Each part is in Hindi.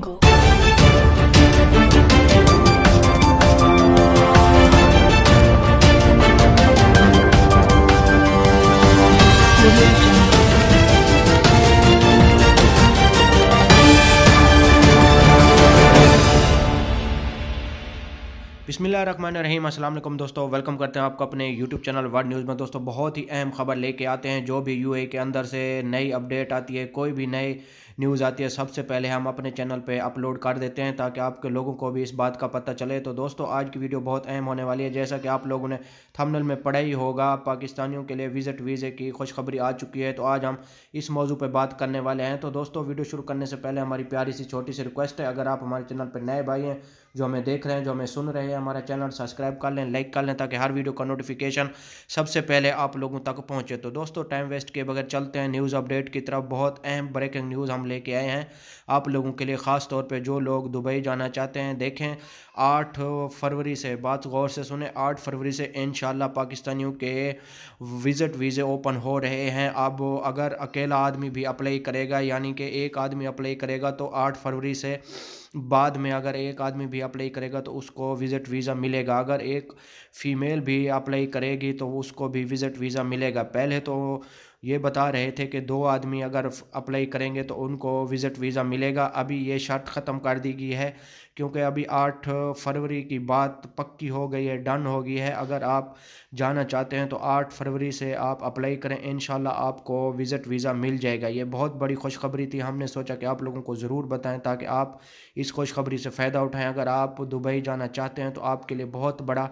哥。बिसमीम असल दोस्तों वेलकम करते हैं आपको अपने यूट्यूब चैनल वर्ल्ड न्यूज़ में दोस्तों बहुत ही अहम खबर लेके आते हैं जो भी यू के अंदर से नई अपडेट आती है कोई भी नई न्यूज़ आती है सबसे पहले हम अपने चैनल पे अपलोड कर देते हैं ताकि आपके लोगों को भी इस बात का पता चले तो दोस्तों आज की वीडियो बहुत अहम होने वाली है जैसा कि आप लोगों ने थमनल में पढ़ा ही होगा पाकिस्तानियों के लिए विज़िट वीज़े की खुशखबरी आ चुकी है तो आज हम इस मौजू पर बात करने वाले हैं तो दोस्तों वीडियो शुरू करने से पहले हमारी प्यारी सी छोटी सी रिक्वेस्ट है अगर आप हमारे चैनल पर नए भाई हैं जो हमें देख रहे हैं जो हमें सुन रहे हैं हमारा चैनल सब्सक्राइब कर लें लाइक कर लें ताकि हर वीडियो का नोटिफिकेशन सबसे पहले आप लोगों तक पहुँचे तो दोस्तों टाइम वेस्ट के बगैर चलते हैं न्यूज़ अपडेट की तरफ बहुत अहम ब्रेकिंग न्यूज़ हम लेके आए हैं आप लोगों के लिए ख़ास तौर पर जो लोग दुबई जाना चाहते हैं देखें आठ फरवरी से बात गौर से सुने आठ फरवरी से इन पाकिस्तानियों के विज़िट वीज़े ओपन हो रहे हैं अब अगर अकेला आदमी भी अप्लाई करेगा यानी कि एक आदमी अप्लाई करेगा तो आठ फरवरी से बाद में अगर एक आदमी भी अप्लाई करेगा तो उसको विज़िट विजिट वीज़ा मिलेगा अगर एक फ़ीमेल भी अप्लाई करेगी तो उसको भी विजिट वीज़ा मिलेगा पहले तो ये बता रहे थे कि दो आदमी अगर अप्लाई करेंगे तो उनको विज़िट वीज़ा मिलेगा अभी ये शर्त ख़त्म कर दी गई है क्योंकि अभी आठ फरवरी की बात पक्की हो गई है डन हो गई है अगर आप जाना चाहते हैं तो आठ फरवरी से आप अप्लाई करें इन आपको विज़िट वीज़ा मिल जाएगा ये बहुत बड़ी खुशखबरी थी हमने सोचा कि आप लोगों को ज़रूर बताएं ताकि आप इस खुशखबरी से फ़ायदा उठाएं अगर आप दुबई जाना चाहते हैं तो आपके लिए बहुत बड़ा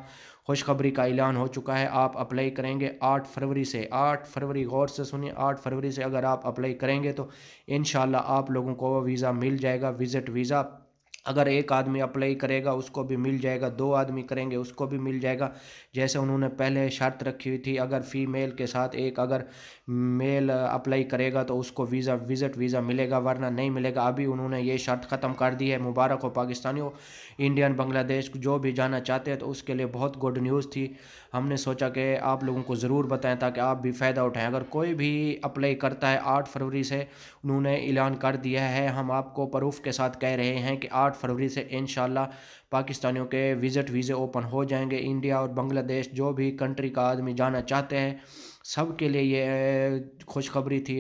खुशखबरी का ऐलान हो चुका है आप अप्लाई करेंगे आठ फरवरी से आठ फरवरी गौर होनी है आठ फरवरी से अगर आप अप्लाई करेंगे तो इन आप लोगों को वीज़ा मिल जाएगा विज़िट वीज़ा अगर एक आदमी अप्लाई करेगा उसको भी मिल जाएगा दो आदमी करेंगे उसको भी मिल जाएगा जैसे उन्होंने पहले शर्त रखी हुई थी अगर फीमेल के साथ एक अगर मेल अप्लाई करेगा तो उसको वीज़ा विज़िट वीज़ा मिलेगा वरना नहीं मिलेगा अभी उन्होंने ये शर्त ख़त्म कर दी है मुबारक हो पाकिस्तानियों इंडियन बांग्लादेश जो भी जाना चाहते हैं तो उसके लिए बहुत गुड न्यूज़ थी हमने सोचा कि आप लोगों को ज़रूर बताएं ताकि आप भी फ़ायदा उठाएँ अगर कोई भी अप्लाई करता है आठ फरवरी से उन्होंने ऐलान कर दिया है हम आपको प्रूफ के साथ कह रहे हैं कि आठ आठ फरवरी से इन पाकिस्तानियों के विज़िट वीज़े ओपन हो जाएंगे इंडिया और बांग्लादेश जो भी कंट्री का आदमी जाना चाहते हैं सब के लिए ये खुशखबरी थी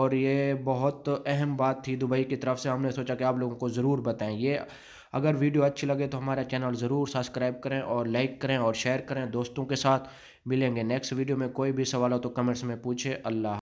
और ये बहुत अहम बात थी दुबई की तरफ से हमने सोचा कि आप लोगों को ज़रूर बताएं ये अगर वीडियो अच्छी लगे तो हमारा चैनल ज़रूर सब्सक्राइब करें और लाइक करें और शेयर करें दोस्तों के साथ मिलेंगे नेक्स्ट वीडियो में कोई भी सवाल हो तो कमेंट्स में पूछे अल्लाह